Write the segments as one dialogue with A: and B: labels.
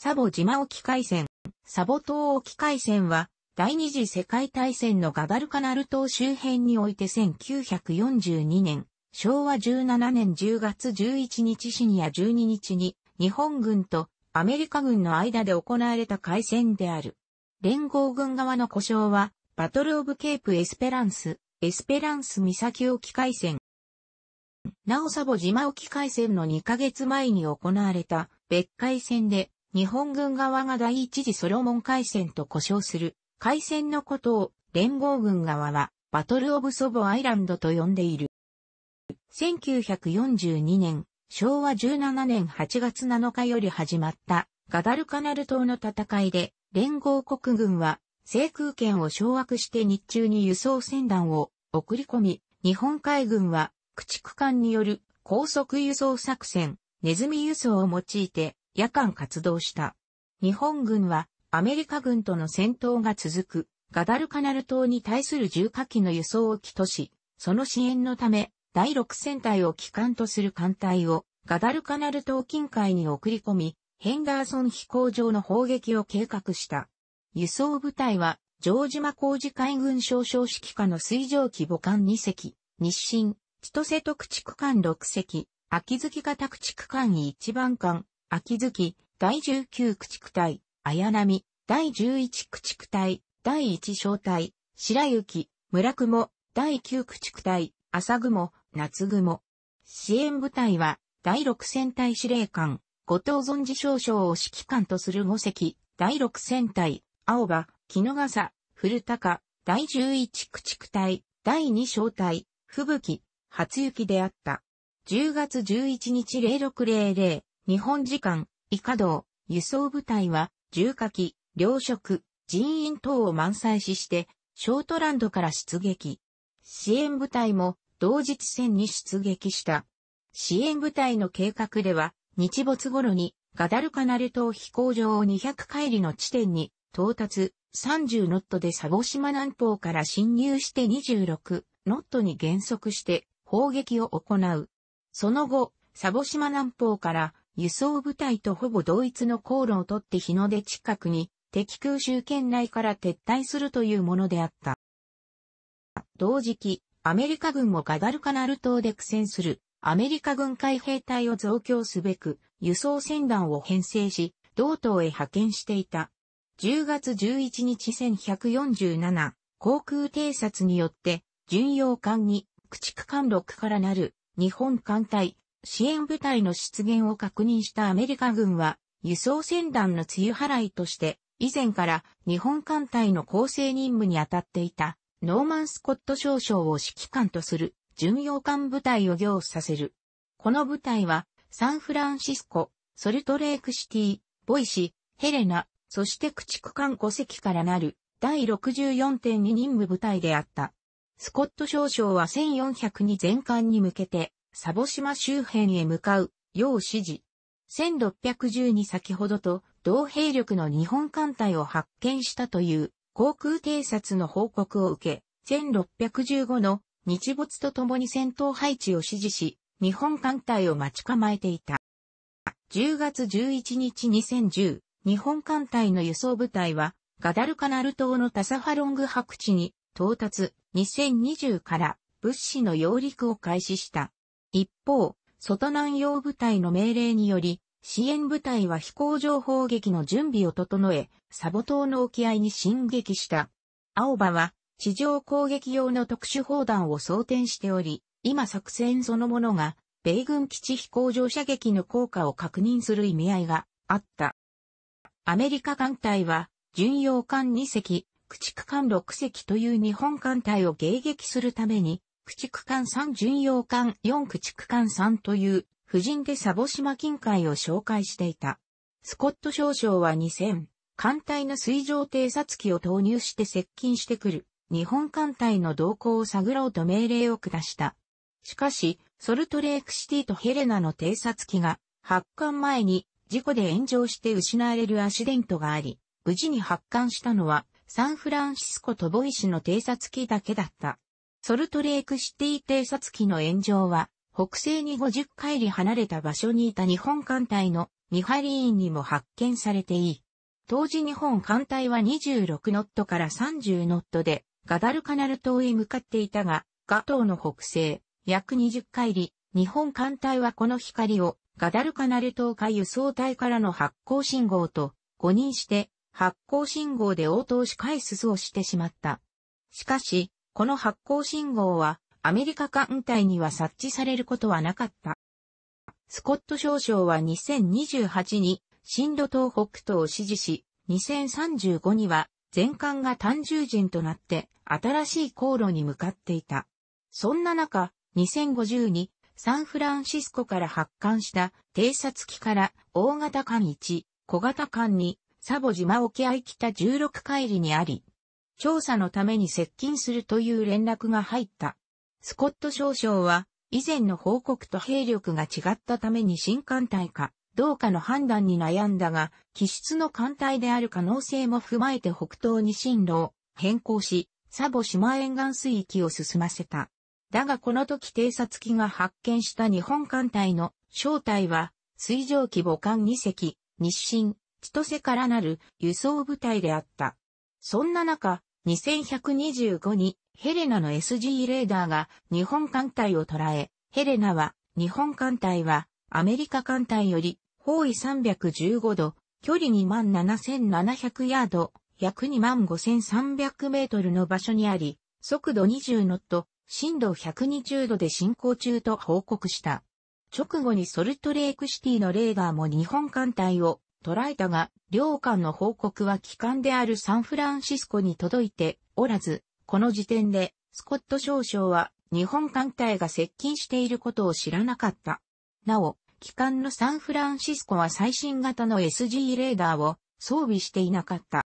A: サボ島沖海戦、サボ島沖海戦は、第二次世界大戦のガダルカナル島周辺において1942年、昭和17年10月11日深夜12日に、日本軍とアメリカ軍の間で行われた海戦である。連合軍側の故障は、バトルオブケープエスペランス、エスペランス岬沖海戦。なおサボ島沖海戦の2ヶ月前に行われた別海戦で、日本軍側が第一次ソロモン海戦と呼称する海戦のことを連合軍側はバトルオブソボアイランドと呼んでいる。1942年、昭和17年8月7日より始まったガダルカナル島の戦いで連合国軍は制空権を掌握して日中に輸送船団を送り込み、日本海軍は駆逐艦による高速輸送作戦、ネズミ輸送を用いて夜間活動した。日本軍はアメリカ軍との戦闘が続くガダルカナル島に対する重火器の輸送を起とし、その支援のため第6戦隊を機関とする艦隊をガダルカナル島近海に送り込み、ヘンダーソン飛行場の砲撃を計画した。輸送部隊は、城島工事海軍少将指揮下の水蒸気母艦2隻、日清、千歳特地区間6隻、秋月型駆逐艦1番艦、秋月、第19駆逐隊、綾波、第11駆逐隊、第1小隊、白雪、村雲、第9駆逐隊、朝雲、夏雲。支援部隊は、第6戦隊司令官、後藤存寺少将を指揮官とする5隻、第6戦隊、青葉、木の笠、古高、第11駆逐隊、第2小隊、吹雪、初雪であった。10月11日0600、日本時間、以下道、輸送部隊は、重火器、糧食、人員等を満載しして、ショートランドから出撃。支援部隊も、同日戦に出撃した。支援部隊の計画では、日没頃に、ガダルカナル島飛行場を200海里の地点に、到達、30ノットでサボ島南方から侵入して26ノットに減速して、砲撃を行う。その後、サボ島南方から輸送部隊とほぼ同一の航路をとって日の出近くに敵空襲圏内から撤退するというものであった。同時期、アメリカ軍もガダルカナル島で苦戦するアメリカ軍海兵隊を増強すべく輸送船団を編成し、同島へ派遣していた。10月11日1147航空偵察によって巡洋艦に駆逐艦6からなる日本艦隊支援部隊の出現を確認したアメリカ軍は、輸送船団の梅雨払いとして、以前から日本艦隊の構成任務に当たっていた、ノーマン・スコット少将を指揮官とする、巡洋艦部隊を行させる。この部隊は、サンフランシスコ、ソルトレークシティ、ボイシヘレナ、そして駆逐艦5隻からなる、第64.2任務部隊であった。スコット少将は1400に全艦に向けて、サボ島周辺へ向かう、要指示。1610に先ほどと同兵力の日本艦隊を発見したという航空偵察の報告を受け、1615の日没とともに戦闘配置を指示し、日本艦隊を待ち構えていた。10月11日2010、日本艦隊の輸送部隊は、ガダルカナル島のタサファロング白地に到達、2020から物資の揚陸を開始した。一方、外南洋部隊の命令により、支援部隊は飛行場砲撃の準備を整え、サボ島の沖合に進撃した。青葉は、地上攻撃用の特殊砲弾を装填しており、今作戦そのものが、米軍基地飛行場射撃の効果を確認する意味合いがあった。アメリカ艦隊は、巡洋艦2隻、駆逐艦6隻という日本艦隊を迎撃するために、駆逐艦3巡洋艦4駆逐艦3という、夫人でサボ島近海を紹介していた。スコット少将は2000、艦隊の水上偵察機を投入して接近してくる、日本艦隊の動向を探ろうと命令を下した。しかし、ソルトレークシティとヘレナの偵察機が、発艦前に事故で炎上して失われるアシデントがあり、無事に発艦したのは、サンフランシスコとボイシの偵察機だけだった。ソルトレークシティ偵察機の炎上は、北西に50海里離れた場所にいた日本艦隊の見張り員にも発見されていい。当時日本艦隊は26ノットから30ノットで、ガダルカナル島へ向かっていたが、ガ島の北西、約20海里、日本艦隊はこの光を、ガダルカナル島海輸送隊からの発光信号と、誤認して、発光信号で応答し返すをしてしまった。しかし、この発光信号はアメリカ艦隊には察知されることはなかった。スコット少将は2028に震度東北東を指示し、2035には全艦が単重人となって新しい航路に向かっていた。そんな中、2050にサンフランシスコから発艦した偵察機から大型艦1、小型艦2、サボ島沖合北16海里にあり、調査のために接近するという連絡が入った。スコット少将は、以前の報告と兵力が違ったために新艦隊か、どうかの判断に悩んだが、気質の艦隊である可能性も踏まえて北東に進路を変更し、サボ島沿岸水域を進ませた。だがこの時偵察機が発見した日本艦隊の正体は、水上規母艦2隻、日清、千歳からなる輸送部隊であった。そんな中、2125にヘレナの SG レーダーが日本艦隊を捉え、ヘレナは日本艦隊はアメリカ艦隊より方位315度、距離27,700ヤード、約25,300メートルの場所にあり、速度20ノット、震度120度で進行中と報告した。直後にソルトレークシティのレーダーも日本艦隊を捉えたが、両艦の報告は機関であるサンフランシスコに届いておらず、この時点で、スコット少将は日本艦隊が接近していることを知らなかった。なお、機関のサンフランシスコは最新型の SG レーダーを装備していなかった。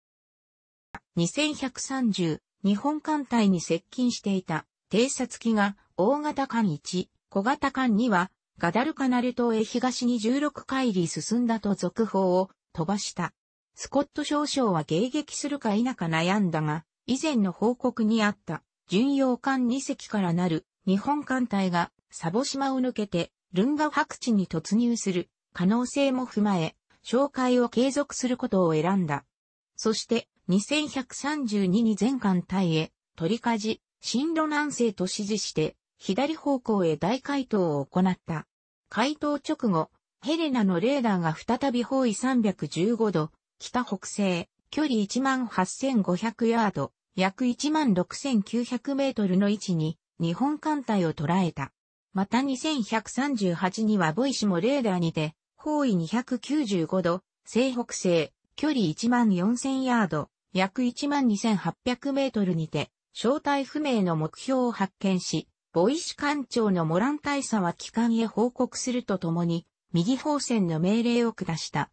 A: 2130、日本艦隊に接近していた偵察機が大型艦1、小型艦2はガダルカナル島へ東に16海里進んだと続報を飛ばした。スコット少将は迎撃するか否か悩んだが、以前の報告にあった、巡洋艦2隻からなる日本艦隊がサボ島を抜けてルンガ白地に突入する可能性も踏まえ、紹介を継続することを選んだ。そして2132に全艦隊へ取りかじ、進路南西と指示して左方向へ大回答を行った。回答直後、ヘレナのレーダーが再び方位315度、北北西、距離18,500ヤード、約16,900メートルの位置に日本艦隊を捉えた。また2138にはボイシもレーダーにて、方位295度、西北西、距離14,000ヤード、約12,800メートルにて、正体不明の目標を発見し、ボイシ艦長のモラン大佐は機関へ報告するとともに、右方線の命令を下した。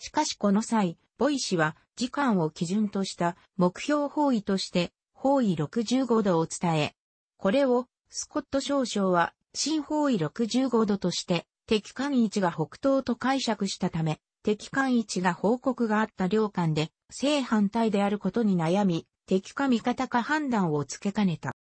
A: しかしこの際、ボイシは時間を基準とした目標方位として方位65度を伝え、これをスコット少将は新方位65度として敵艦位置が北東と解釈したため、敵艦位置が報告があった両艦で正反対であることに悩み、敵か味方か判断をつけかねた。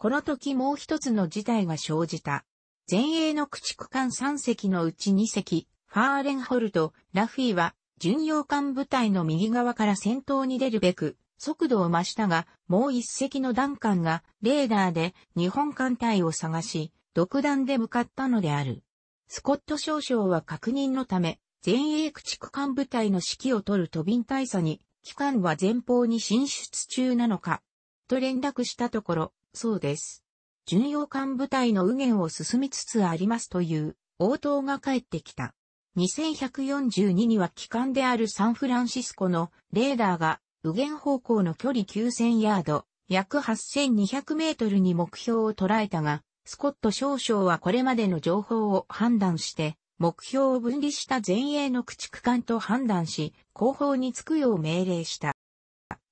A: この時もう一つの事態は生じた。前衛の駆逐艦3隻のうち2隻、ファーレンホルト、ラフィーは、巡洋艦部隊の右側から先頭に出るべく、速度を増したが、もう一隻の弾艦が、レーダーで日本艦隊を探し、独断で向かったのである。スコット少将は確認のため、前衛駆逐艦部隊の指揮を取る都び大佐に、機関は前方に進出中なのか、と連絡したところ、そうです。巡洋艦部隊の右舷を進みつつありますという応答が返ってきた。2142には機関であるサンフランシスコのレーダーが右舷方向の距離9000ヤード、約8200メートルに目標を捉えたが、スコット少将はこれまでの情報を判断して、目標を分離した前衛の駆逐艦と判断し、後方につくよう命令した。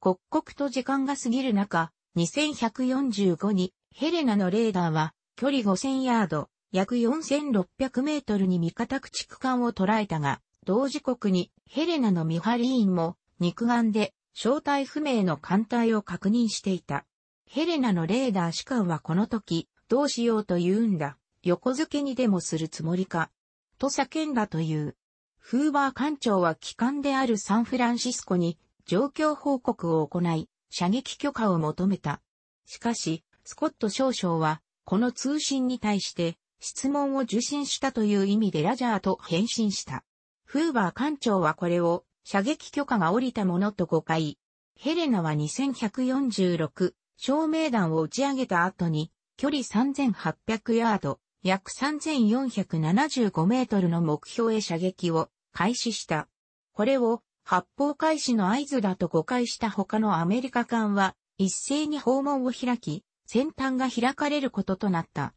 A: 刻々と時間が過ぎる中、2145にヘレナのレーダーは距離5000ヤード、約4600メートルに味方駆逐艦を捉えたが、同時刻にヘレナのミハリーンも肉眼で正体不明の艦隊を確認していた。ヘレナのレーダー士官はこの時、どうしようと言うんだ。横付けにでもするつもりか。と叫んだという。フーバー艦長は機関であるサンフランシスコに状況報告を行い、射撃許可を求めた。しかし、スコット少将は、この通信に対して、質問を受信したという意味でラジャーと返信した。フーバー艦長はこれを、射撃許可が下りたものと誤解。ヘレナは2146、照明弾を打ち上げた後に、距離3800ヤード、約3475メートルの目標へ射撃を開始した。これを発砲開始の合図だと誤解した他のアメリカ艦は、一斉に訪問を開き、先端が開かれることとなった。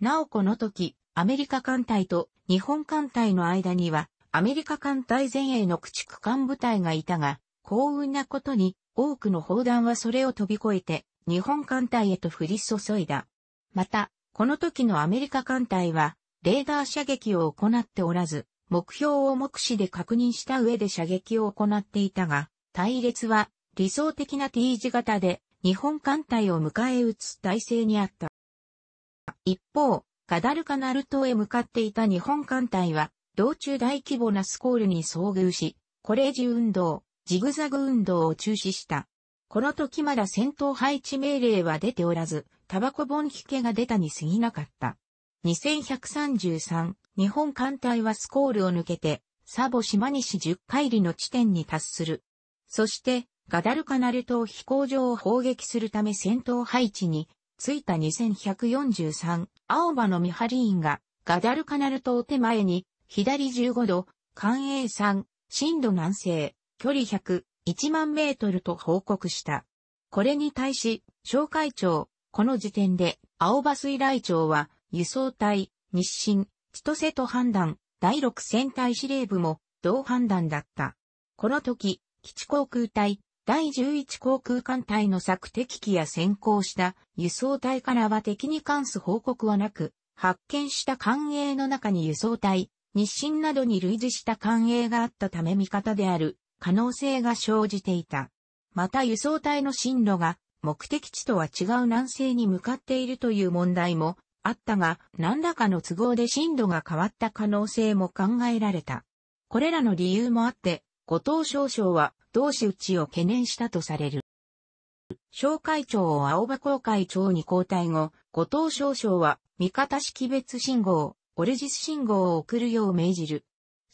A: なおこの時、アメリカ艦隊と日本艦隊の間には、アメリカ艦隊前衛の駆逐艦部隊がいたが、幸運なことに、多くの砲弾はそれを飛び越えて、日本艦隊へと降り注いだ。また、この時のアメリカ艦隊は、レーダー射撃を行っておらず、目標を目視で確認した上で射撃を行っていたが、隊列は理想的な T 字型で日本艦隊を迎え撃つ体制にあった。一方、ガダルカナル島へ向かっていた日本艦隊は、道中大規模なスコールに遭遇し、コレージ運動、ジグザグ運動を中止した。この時まだ戦闘配置命令は出ておらず、タバコボン引けが出たに過ぎなかった。2133日本艦隊はスコールを抜けて、サボ島西10海里の地点に達する。そして、ガダルカナル島飛行場を砲撃するため戦闘配置に、着いた2143、青葉のミハリーンが、ガダルカナル島手前に、左15度、艦営3、震度南西、距離100、1万メートルと報告した。これに対し、小海町、この時点で、青葉水雷町は、輸送隊、日清、千歳と判断、第6戦隊司令部も同判断だった。この時、基地航空隊、第11航空艦隊の索敵機や先行した輸送隊からは敵に関す報告はなく、発見した艦営の中に輸送隊、日清などに類似した艦営があったため味方である可能性が生じていた。また輸送隊の進路が目的地とは違う南西に向かっているという問題もあったが、何らかの都合で震度が変わった可能性も考えられた。これらの理由もあって、後藤少将は同志打ちを懸念したとされる。小会長を青葉公会長に交代後、後藤少将は味方識別信号、オルジス信号を送るよう命じる。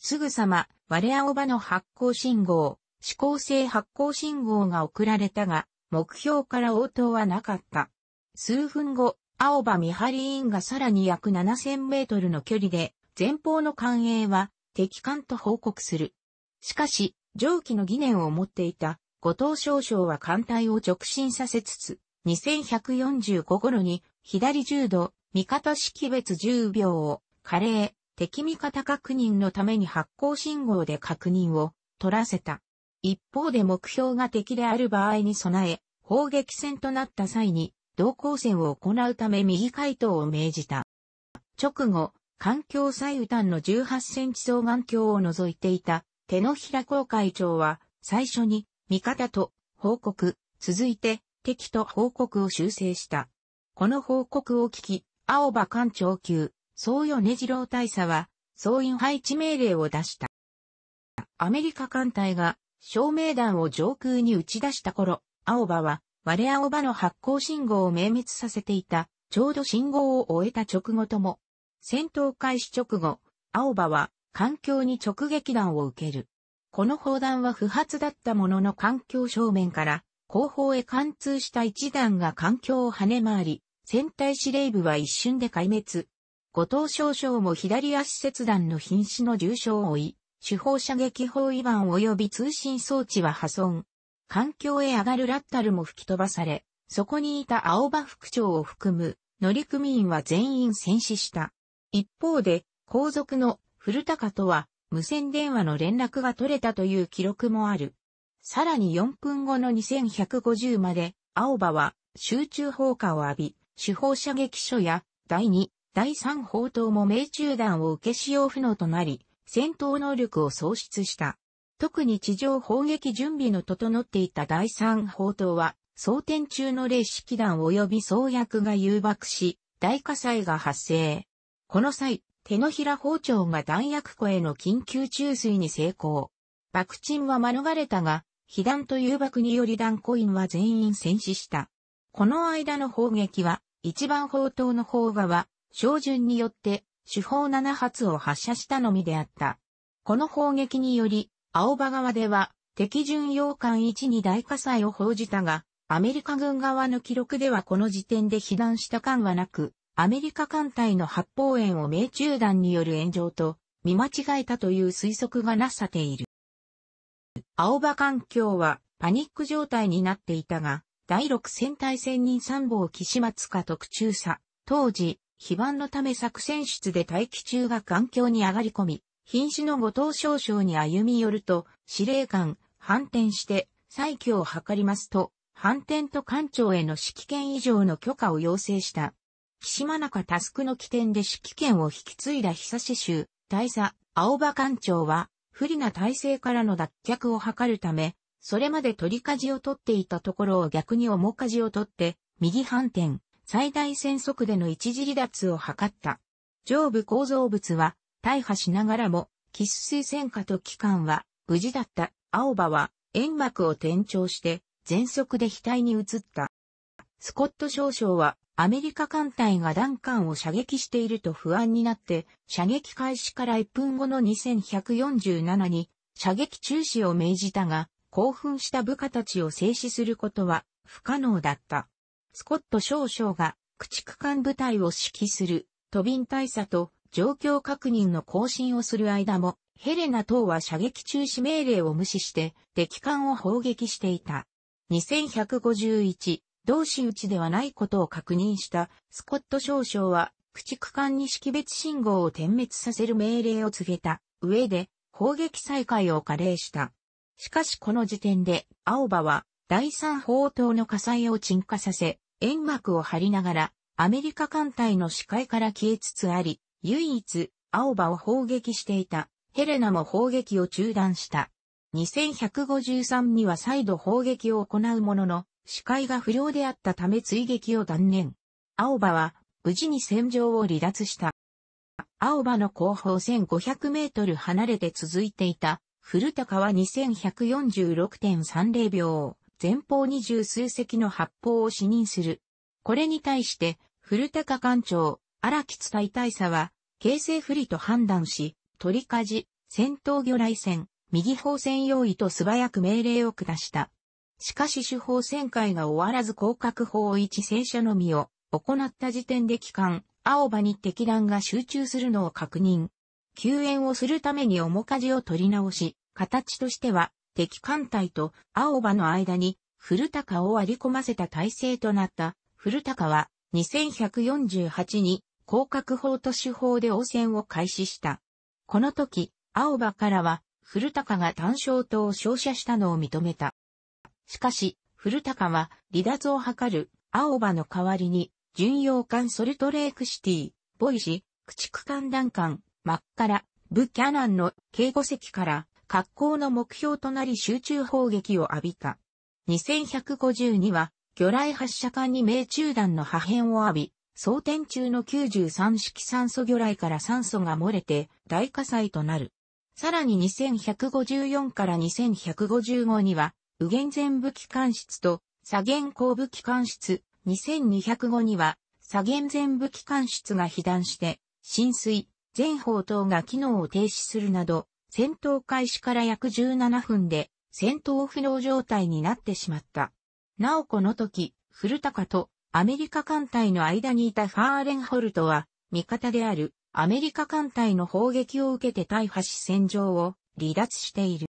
A: すぐさま、我青葉の発光信号、指向性発光信号が送られたが、目標から応答はなかった。数分後、青葉見張り員がさらに約7000メートルの距離で、前方の艦営は敵艦と報告する。しかし、上記の疑念を持っていた後藤少将は艦隊を直進させつつ、2145頃に左重度、味方識別10秒を、加齢、敵味方確認のために発光信号で確認を取らせた。一方で目標が敵である場合に備え、砲撃戦となった際に、同行線を行うため右回答を命じた。直後、環境最右端の18センチ双眼鏡を除いていた手のひら公会長は最初に味方と報告、続いて敵と報告を修正した。この報告を聞き、青葉艦長級、総根次郎大佐は総員配置命令を出した。アメリカ艦隊が照明弾を上空に打ち出した頃、青葉はマレアオバの発光信号を明滅させていた、ちょうど信号を終えた直後とも、戦闘開始直後、青葉は環境に直撃弾を受ける。この砲弾は不発だったものの環境正面から後方へ貫通した一弾が環境を跳ね回り、戦隊司令部は一瞬で壊滅。後藤少将も左足切断の瀕死の重傷を負い、手法射撃法違反及び通信装置は破損。環境へ上がるラッタルも吹き飛ばされ、そこにいた青葉副長を含む乗組員は全員戦死した。一方で、後続の古高とは無線電話の連絡が取れたという記録もある。さらに4分後の2150まで、青葉は集中砲火を浴び、主砲射撃所や第2、第3砲塔も命中弾を受け使用不能となり、戦闘能力を喪失した。特に地上砲撃準備の整っていた第三砲塔は、装填中の霊式弾及び創薬が誘爆し、大火災が発生。この際、手のひら包丁が弾薬庫への緊急注水に成功。爆沈は免れたが、被弾と誘爆により弾コインは全員戦死した。この間の砲撃は、一番砲塔の砲画照準によって、主砲7発を発射したのみであった。この砲撃により、青葉側では、敵巡洋艦1に大火災を報じたが、アメリカ軍側の記録ではこの時点で被弾した艦はなく、アメリカ艦隊の発砲炎を命中弾による炎上と見間違えたという推測がなさている。青葉艦橋はパニック状態になっていたが、第6戦隊戦人参謀岸松か特注佐、当時、非番のため作戦室で待機中が艦橋に上がり込み、瀕死の後藤少将に歩み寄ると、司令官、反転して、再起を図りますと、反転と艦長への指揮権以上の許可を要請した。岸間中タスクの起点で指揮権を引き継いだ久志州、大佐、青葉艦長は、不利な体制からの脱却を図るため、それまで取り舵を取っていたところを逆に重舵を取って、右反転、最大戦速での一時離脱を図った。上部構造物は、大破しながらも、キス水戦火と機関は無事だった青葉は煙幕を転調して全速で額に移った。スコット少将はアメリカ艦隊がダンカンを射撃していると不安になって射撃開始から1分後の2147に射撃中止を命じたが興奮した部下たちを制止することは不可能だった。スコット少将が駆逐艦部隊を指揮する都便大佐と状況確認の更新をする間も、ヘレナ等は射撃中止命令を無視して、敵艦を砲撃していた。2151、同士打ちではないことを確認したスコット少将は、駆逐艦に識別信号を点滅させる命令を告げた上で、砲撃再開を加齢した。しかしこの時点で、青葉は、第三砲塔の火災を鎮火させ、煙幕を張りながら、アメリカ艦隊の視界から消えつつあり、唯一、青葉を砲撃していた、ヘレナも砲撃を中断した。2153には再度砲撃を行うものの、視界が不良であったため追撃を断念。青葉は、無事に戦場を離脱した。青葉の後方1500メートル離れて続いていた、古高は2146.30秒、前方二十数隻の発砲を視認する。これに対して、古高艦長、荒木津大大佐は、形勢不利と判断し、取りかじ、戦闘魚雷戦、右方戦用意と素早く命令を下した。しかし主砲旋回が終わらず広角砲一戦車のみを行った時点で機関、青葉に敵弾が集中するのを確認。救援をするために面舵を取り直し、形としては敵艦隊と青葉の間に古高を割り込ませた体制となった。古高は2148に広角砲と手法で応戦を開始した。この時、青葉からは、古高が単勝党を照射したのを認めた。しかし、古高は離脱を図る青葉の代わりに、巡洋艦ソルトレークシティ、ボイジ、駆逐艦弾艦、マッカラ、ブキャナンの警護席から格好の目標となり集中砲撃を浴びた。2152は魚雷発射艦に命中弾の破片を浴び、装填中の93式酸素魚雷から酸素が漏れて大火災となる。さらに2154から2155には、右元全部機関室と左元後部機関室、2205には左元全部機関室が被弾して、浸水、全砲等が機能を停止するなど、戦闘開始から約17分で戦闘不能状態になってしまった。なおこの時、古高とアメリカ艦隊の間にいたファーレンホルトは、味方であるアメリカ艦隊の砲撃を受けて大破し戦場を離脱している。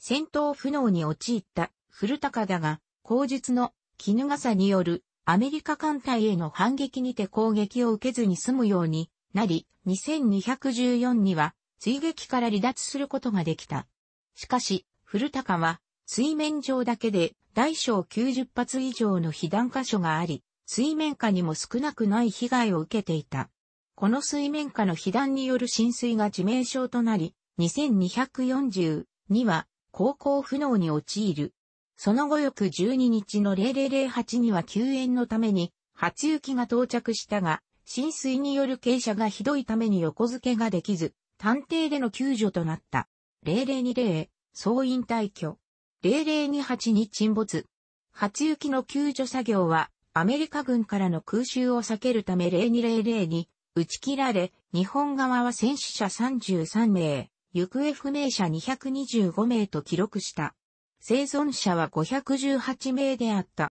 A: 戦闘不能に陥った古高だが、口述の絹笠によるアメリカ艦隊への反撃にて攻撃を受けずに済むようになり、2214には追撃から離脱することができた。しかし、古高は水面上だけで大小90発以上の被弾箇所があり、水面下にも少なくない被害を受けていた。この水面下の被弾による浸水が致命傷となり、2 2 4には航行不能に陥る。その後翌12日の0008には救援のために初雪が到着したが、浸水による傾斜がひどいために横付けができず、探偵での救助となった。0020、総員退去。0028に沈没。初雪の救助作業は、アメリカ軍からの空襲を避けるため0200に打ち切られ、日本側は戦死者33名、行方不明者225名と記録した。生存者は518名であった。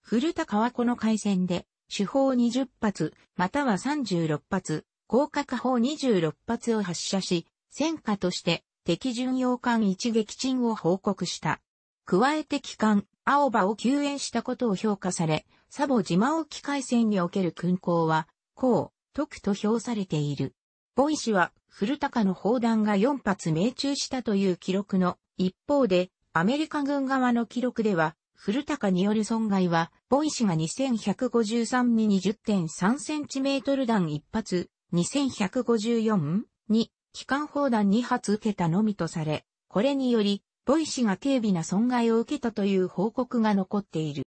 A: 古田川湖の海戦で、主砲20発、または36発、高架下砲26発を発射し、戦火として敵巡洋艦一撃沈を報告した。加えて機関、青葉を救援したことを評価され、サボ島沖海戦における訓功は、こう、特と評されている。ボイ氏は、古高の砲弾が4発命中したという記録の一方で、アメリカ軍側の記録では、古高による損害は、ボイ氏が2153に2 0 3トル弾1発、2154? に機関砲弾2発受けたのみとされ、これにより、ボイ氏が軽微な損害を受けたという報告が残っている。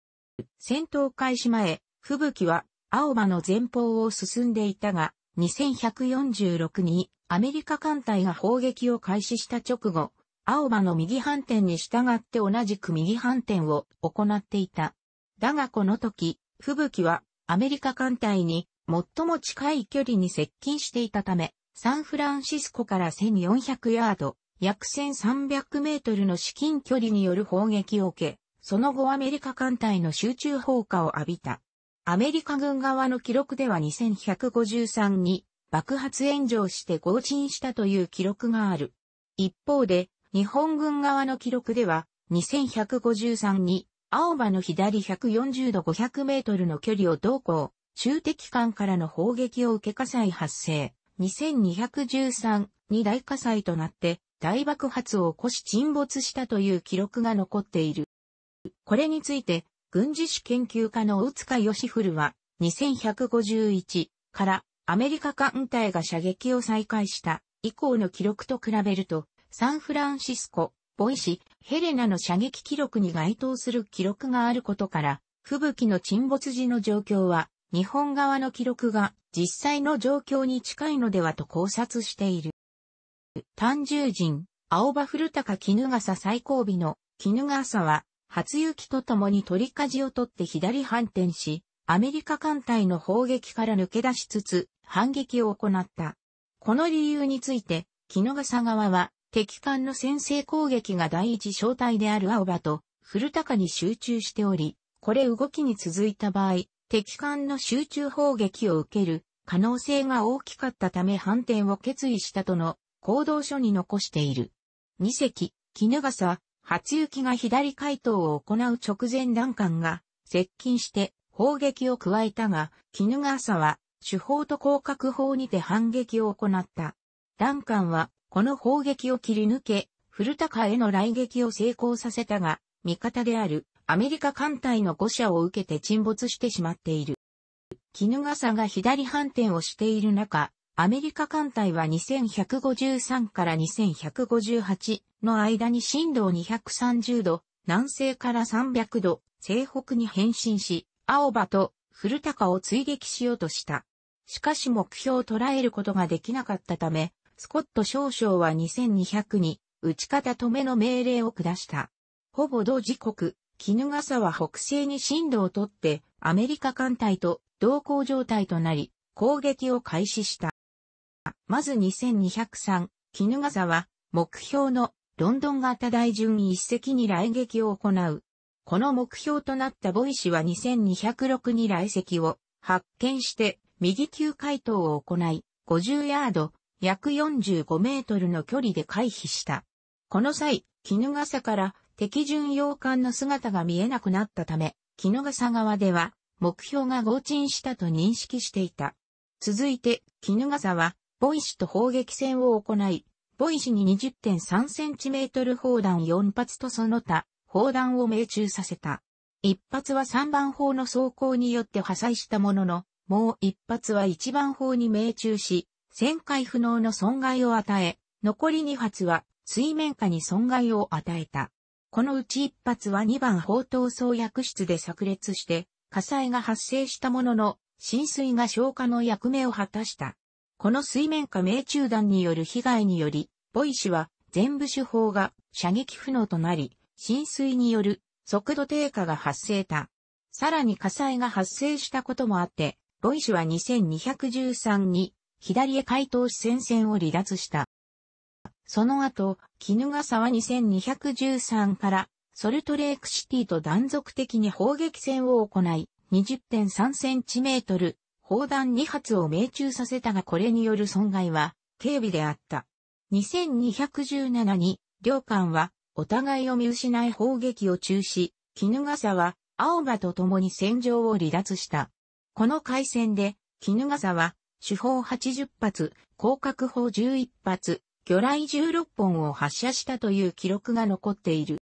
A: 戦闘開始前、吹雪は青葉の前方を進んでいたが、2146にアメリカ艦隊が砲撃を開始した直後、青葉の右反転に従って同じく右反転を行っていた。だがこの時、吹雪はアメリカ艦隊に最も近い距離に接近していたため、サンフランシスコから1400ヤード、約1300メートルの至近距離による砲撃を受け、その後アメリカ艦隊の集中砲火を浴びた。アメリカ軍側の記録では2153に爆発炎上して合沈したという記録がある。一方で、日本軍側の記録では2153に青葉の左140度500メートルの距離を同行、中敵艦からの砲撃を受け火災発生。2213に大火災となって大爆発を起こし沈没したという記録が残っている。これについて、軍事史研究家の大塚義古は、2151からアメリカ艦隊が射撃を再開した以降の記録と比べると、サンフランシスコ、ボイシ、ヘレナの射撃記録に該当する記録があることから、吹雪の沈没時の状況は、日本側の記録が実際の状況に近いのではと考察している。単獣人、青葉古高絹笠最後尾の絹笠は、初雪とともに取り舵を取って左反転し、アメリカ艦隊の砲撃から抜け出しつつ、反撃を行った。この理由について、絹笠側は、敵艦の先制攻撃が第一小隊である青葉と、古高に集中しており、これ動きに続いた場合、敵艦の集中砲撃を受ける可能性が大きかったため反転を決意したとの行動書に残している。2隻、絹笠、初雪が左回答を行う直前弾艦が接近して砲撃を加えたが、絹笠は手法と広角砲にて反撃を行った。弾艦はこの砲撃を切り抜け、古高への来撃を成功させたが、味方であるアメリカ艦隊の誤射を受けて沈没してしまっている。絹笠が左反転をしている中、アメリカ艦隊は2153から2158の間に震度230度、南西から300度、西北に変身し、青葉と古高を追撃しようとした。しかし目標を捉えることができなかったため、スコット少将は2200に、打ち方止めの命令を下した。ほぼ同時刻、絹笠は北西に進路をとって、アメリカ艦隊と同行状態となり、攻撃を開始した。まず2203、絹笠は、目標のロンドン型大巡一隻に来撃を行う。この目標となったボイシは2206に来石を発見して右急回答を行い、50ヤード、約45メートルの距離で回避した。この際、絹笠から敵巡洋艦の姿が見えなくなったため、木野笠川では目標が合鎮したと認識していた。続いて、絹笠は、ボイシと砲撃戦を行い、ボイシに 20.3cm 砲弾4発とその他、砲弾を命中させた。一発は3番砲の走行によって破砕したものの、もう一発は1番砲に命中し、旋回不能の損害を与え、残り2発は水面下に損害を与えた。このうち一発は2番砲塔装薬室で炸裂して、火災が発生したものの、浸水が消火の役目を果たした。この水面下命中弾による被害により、ボイ氏は全部手法が射撃不能となり、浸水による速度低下が発生た。さらに火災が発生したこともあって、ボイ氏は2213に左へ回答し戦線を離脱した。その後、キヌガサは2213からソルトレークシティと断続的に砲撃戦を行い、20.3センチメートル、砲弾2発を命中させたがこれによる損害は軽微であった。2217に、両艦はお互いを見失い砲撃を中止、キヌガサは青葉と共に戦場を離脱した。この海戦で、キヌガサは、主砲80発、広角砲11発、魚雷16本を発射したという記録が残っている。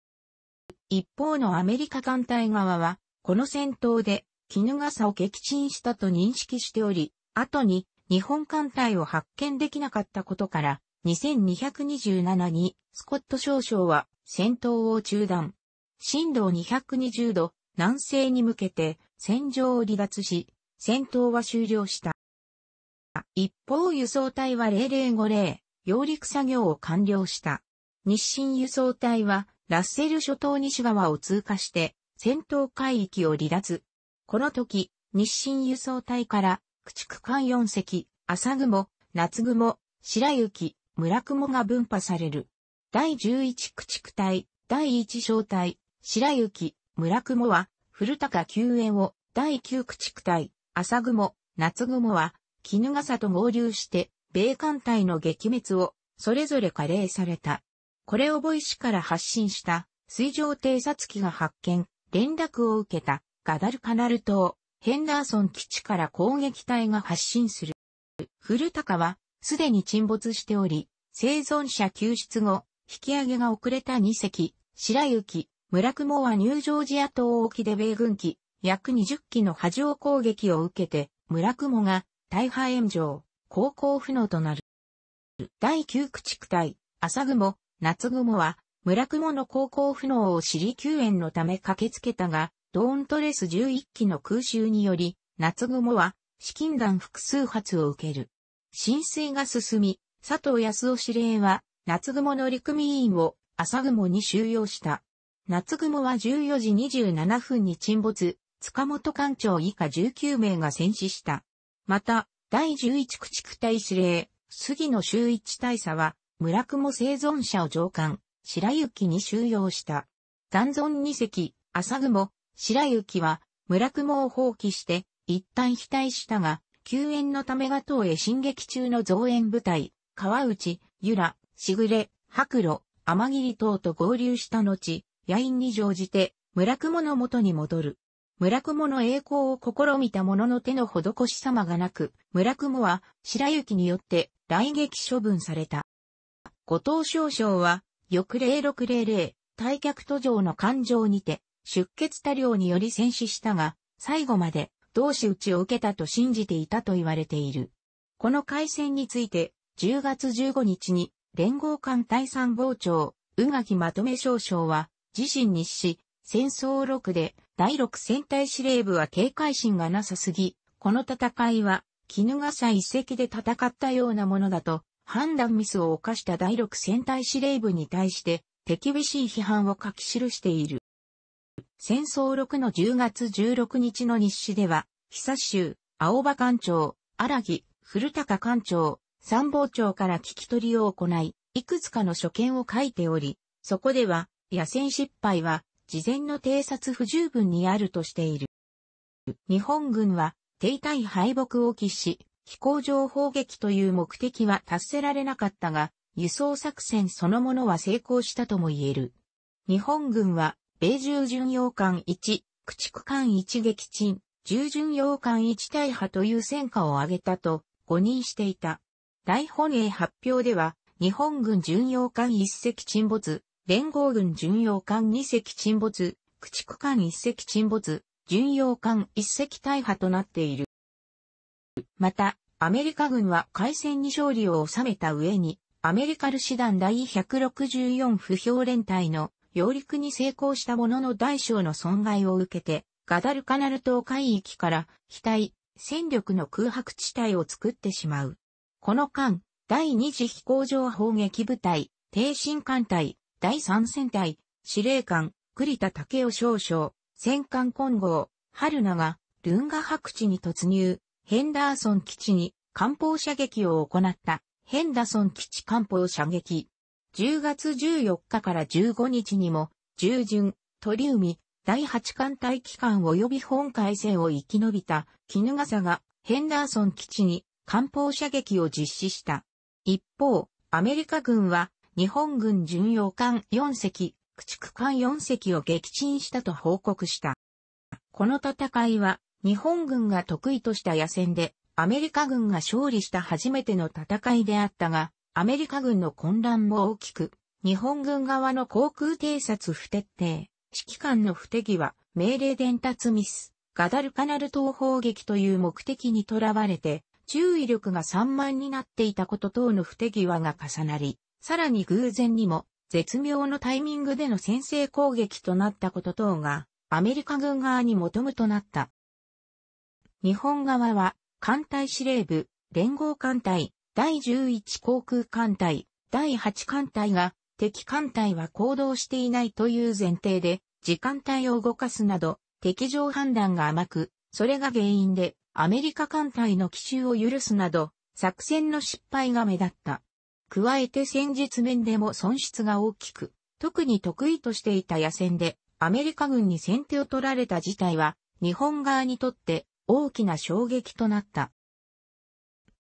A: 一方のアメリカ艦隊側は、この戦闘で、絹笠を撃沈したと認識しており、後に日本艦隊を発見できなかったことから、2227にスコット少将は戦闘を中断。震度220度南西に向けて戦場を離脱し、戦闘は終了した。一方輸送隊は0050揚陸作業を完了した。日清輸送隊は、ラッセル諸島西側を通過して、戦闘海域を離脱。この時、日清輸送隊から、駆逐艦4隻、朝雲、夏雲、白雪、村雲が分派される。第11駆逐隊、第1小隊、白雪、村雲は、古高救援を、第9駆逐隊、朝雲、夏雲は、絹笠と合流して、米艦隊の撃滅をそれぞれ加齢された。これをボイシから発信した水上偵察機が発見、連絡を受けたガダルカナル島、ヘンダーソン基地から攻撃隊が発信する。古高はすでに沈没しており、生存者救出後、引き上げが遅れた2隻、白雪、村雲はニュージョージア島沖で米軍機、約20機の波状攻撃を受けて、村雲が大破炎上。航行不能となる。第9駆逐隊、朝雲、夏雲は、村雲の航行不能を知り救援のため駆けつけたが、ドーントレス11機の空襲により、夏雲は、資金弾複数発を受ける。浸水が進み、佐藤康夫司令は、夏雲の陸組員を朝雲に収容した。夏雲は14時27分に沈没、塚本艦長以下19名が戦死した。また、第十一駆逐隊司令、杉野修一大佐は、村雲生存者を上官、白雪に収容した。残存二隻、浅雲、白雪は、村雲を放棄して、一旦被隊したが、救援のためが党へ進撃中の増援部隊、川内、由良、しぐれ、白露、天霧等と合流した後、野因に乗じて、村雲の元に戻る。村雲の栄光を試みた者の手の施し様がなく、村雲は白雪によって来撃処分された。後藤少将は、翌0600、退却途上の感情にて、出血多量により戦死したが、最後まで同志打ちを受けたと信じていたと言われている。この海戦について、10月15日に、連合艦隊参謀長、宇垣まとめ少将は、自身日誌、戦争録で、第6戦隊司令部は警戒心がなさすぎ、この戦いは、絹笠遺跡で戦ったようなものだと、判断ミスを犯した第6戦隊司令部に対して、手厳しい批判を書き記している。戦争6の10月16日の日誌では、久州、青葉艦長、荒木、古高艦長、参謀長から聞き取りを行い、いくつかの所見を書いており、そこでは、野戦失敗は、事前の偵察不十分にあるとしている。日本軍は、停滞敗北を喫し、飛行場砲撃という目的は達せられなかったが、輸送作戦そのものは成功したとも言える。日本軍は、米重巡洋艦1、駆逐艦1撃沈、重巡洋艦1大破という戦果を挙げたと、誤認していた。大本営発表では、日本軍巡洋艦1隻沈没、連合軍巡洋艦2隻沈没、駆逐艦1隻沈没、巡洋艦1隻大破となっている。また、アメリカ軍は海戦に勝利を収めた上に、アメリカル師団第164不評連隊の揚陸に成功したものの大小の損害を受けて、ガダルカナル島海域から機体、戦力の空白地帯を作ってしまう。この間、第二次飛行場砲撃部隊、低進艦隊、第三戦隊、司令官、栗田武雄少将、戦艦混合、春が、ルンガ白地に突入、ヘンダーソン基地に艦砲射撃を行った、ヘンダーソン基地艦砲射撃。10月14日から15日にも、従順、鳥海、第8艦隊機関及び本海戦を生き延びた、絹笠が、ヘンダーソン基地に艦砲射撃を実施した。一方、アメリカ軍は、日本軍巡洋艦4隻、駆逐艦4隻を撃沈したと報告した。この戦いは、日本軍が得意とした野戦で、アメリカ軍が勝利した初めての戦いであったが、アメリカ軍の混乱も大きく、日本軍側の航空偵察不徹底、指揮官の不手際、命令伝達ミス、ガダルカナル東方撃という目的にとらわれて、注意力が散漫になっていたこと等の不手際が重なり、さらに偶然にも、絶妙のタイミングでの先制攻撃となったこと等が、アメリカ軍側に求むとなった。日本側は、艦隊司令部、連合艦隊、第11航空艦隊、第8艦隊が、敵艦隊は行動していないという前提で、時間帯を動かすなど、敵情判断が甘く、それが原因で、アメリカ艦隊の奇襲を許すなど、作戦の失敗が目立った。加えて戦術面でも損失が大きく、特に得意としていた野戦でアメリカ軍に先手を取られた事態は日本側にとって大きな衝撃となった。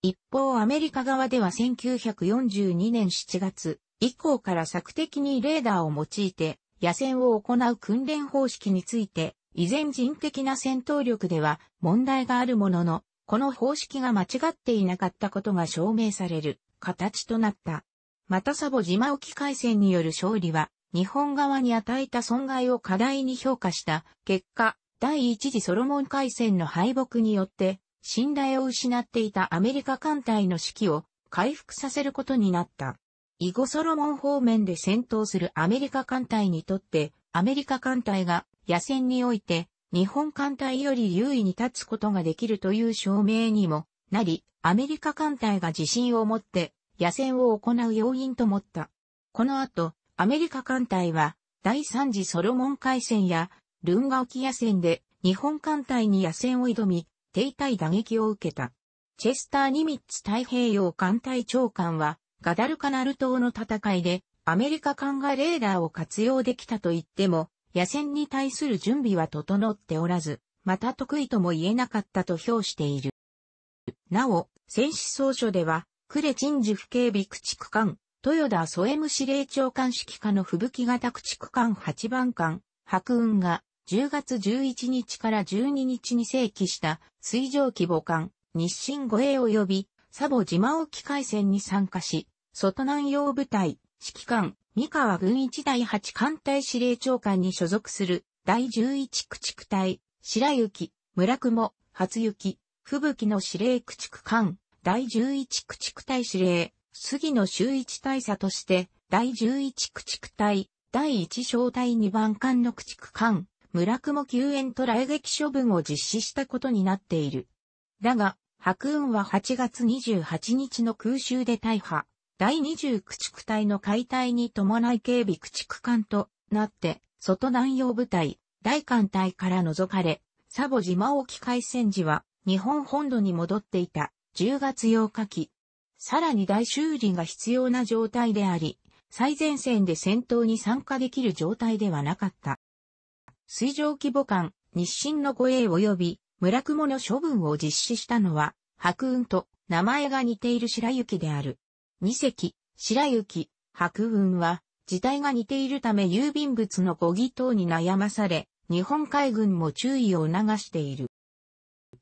A: 一方アメリカ側では1942年7月以降から策的にレーダーを用いて野戦を行う訓練方式について依然人的な戦闘力では問題があるものの、この方式が間違っていなかったことが証明される。形となった。またサボ島沖海戦による勝利は、日本側に与えた損害を過大に評価した結果、第一次ソロモン海戦の敗北によって、信頼を失っていたアメリカ艦隊の士気を回復させることになった。イゴソロモン方面で戦闘するアメリカ艦隊にとって、アメリカ艦隊が野戦において日本艦隊より優位に立つことができるという証明にもなり、アメリカ艦隊が自信を持って野戦を行う要因と思った。この後、アメリカ艦隊は第3次ソロモン海戦やルンガ沖野戦で日本艦隊に野戦を挑み、停滞打撃を受けた。チェスター・ニミッツ太平洋艦隊長官は、ガダルカナル島の戦いで、アメリカ艦がレーダーを活用できたと言っても、野戦に対する準備は整っておらず、また得意とも言えなかったと評している。なお、戦死総書では、呉鎮守府警備駆逐艦、豊田添務司令長官指揮下の吹雪型駆逐艦8番艦、白雲が、10月11日から12日に正規した水上規模艦、日清護衛及び、サボ島沖海戦に参加し、外南洋部隊、指揮官、三河軍一第八艦隊司令長官に所属する第11駆逐隊、白雪、村雲、初雪、吹雪の司令駆逐艦、第十一駆逐隊司令、杉野周一大佐として、第十一駆逐隊、第一小隊二番艦の駆逐艦、村雲救援と雷撃処分を実施したことになっている。だが、白雲は8月28日の空襲で大破、第20駆逐隊の解体に伴い警備駆逐艦となって、外南洋部隊、大艦隊から除かれ、サボ島沖海戦時は、日本本土に戻っていた10月8日期。さらに大修理が必要な状態であり、最前線で戦闘に参加できる状態ではなかった。水上規模艦、日清の護衛及び村雲の処分を実施したのは、白雲と名前が似ている白雪である。二隻、白雪、白雲は、時代が似ているため郵便物の護義等に悩まされ、日本海軍も注意を促している。